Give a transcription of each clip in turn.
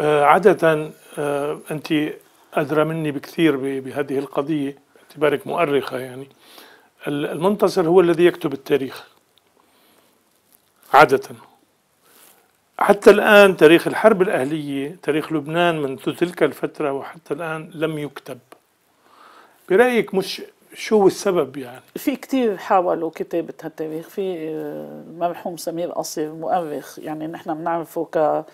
آه، عادة آه، أنت أدرى مني بكثير بهذه القضية باعتبارك مؤرخة يعني المنتصر هو الذي يكتب التاريخ عادة حتى الآن تاريخ الحرب الأهلية تاريخ لبنان منذ تلك الفترة وحتى الآن لم يكتب برأيك مش شو السبب يعني؟ في كثير حاولوا كتابة هالتاريخ في المرحوم آه، سمير قصير مؤرخ يعني نحن بنعرفه ك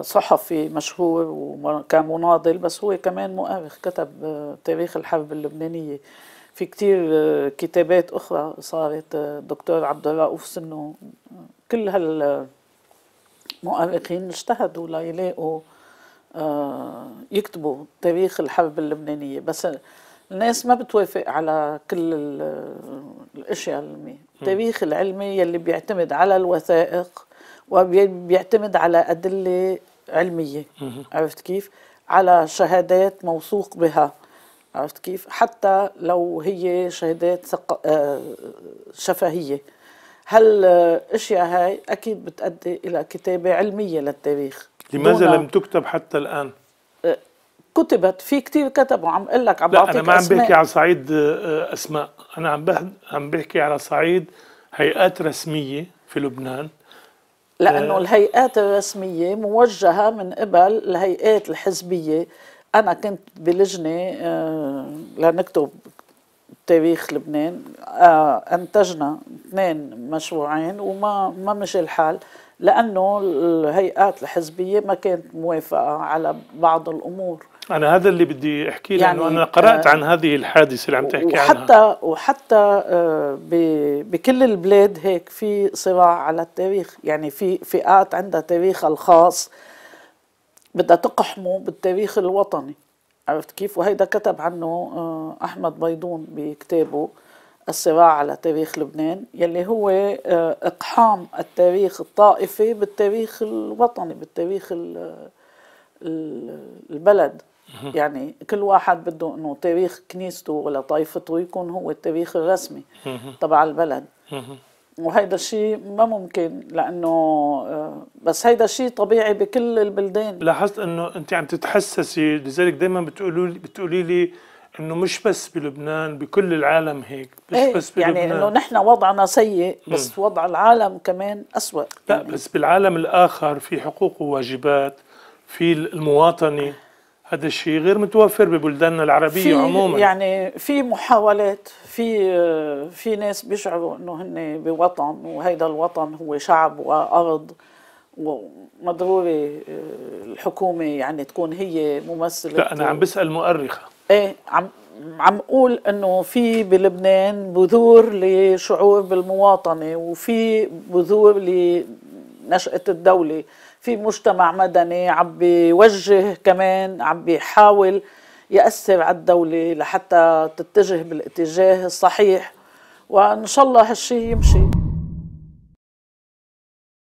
صحفي مشهور وكان مناضل بس هو كمان مؤرخ كتب آه، تاريخ الحرب اللبنانية في كتير آه، كتابات أخرى صارت الدكتور آه، عبد الرؤوف سنو كل هالمؤرخين اجتهدوا ليلاقوا يكتبوا تاريخ الحرب اللبنانية بس الناس ما بتوافق على كل الاشياء العلمية التاريخ العلمي يلي بيعتمد على الوثائق وبيعتمد على أدلة علمية عرفت كيف؟ على شهادات موثوق بها عرفت كيف؟ حتى لو هي شهادات آه، شفهية هالاشياء هاي اكيد بتؤدي الى كتابه علميه للتاريخ لماذا لم تكتب حتى الان؟ آه، كتبت في كتير كتبوا عم اقول لك عم بعطيك انا ما عم بحكي على صعيد آه، اسماء انا عم عم بحكي على صعيد هيئات رسميه في لبنان لانه آه. الهيئات الرسميه موجهه من قبل الهيئات الحزبيه انا كنت بلجنه آه، لنكتب تاريخ لبنان آه، انتجنا اثنين مشروعين وما ما مشي الحال لانه الهيئات الحزبيه ما كانت موافقه على بعض الامور انا هذا اللي بدي احكي يعني لانه انا قرات آه، عن هذه الحادثه اللي عم تحكي وحتى عنها وحتى آه، بكل البلاد هيك في صراع على التاريخ يعني في فئات عندها تاريخها الخاص بدها تقحمه بالتاريخ الوطني عرفت كيف وهيدا كتب عنه آه، احمد بيضون بكتابه الصراع على تاريخ لبنان يلي هو اقحام التاريخ الطائفي بالتاريخ الوطني بالتاريخ البلد يعني كل واحد بده انه تاريخ كنيسته ولا طائفته يكون هو التاريخ الرسمي تبع البلد وهيدا الشيء ما ممكن لانه آه، بس هيدا الشيء طبيعي بكل البلدان لاحظت انه انت عم تتحسسي لذلك دائما بتقولوا بتقولي لي انه مش بس بلبنان بكل العالم هيك مش ايه بس يعني بلبنان يعني انه نحن وضعنا سيء بس مم. وضع العالم كمان اسوء لا يعني بس بالعالم الاخر في حقوق وواجبات في المواطنه هذا الشيء غير متوفر ببلداننا العربية في عموما يعني في محاولات في في ناس بيشعروا انه هن بوطن وهيدا الوطن هو شعب وارض وما ضروري آه، الحكومة يعني تكون هي ممثلة لا أنا عم بسأل مؤرخة ايه عم عم اقول انه في بلبنان بذور لشعور بالمواطنه وفي بذور لنشاه الدوله في مجتمع مدني عم بيوجه كمان عم بيحاول يأثر على الدولة لحتى تتجه بالاتجاه الصحيح وإن شاء الله هالشي يمشي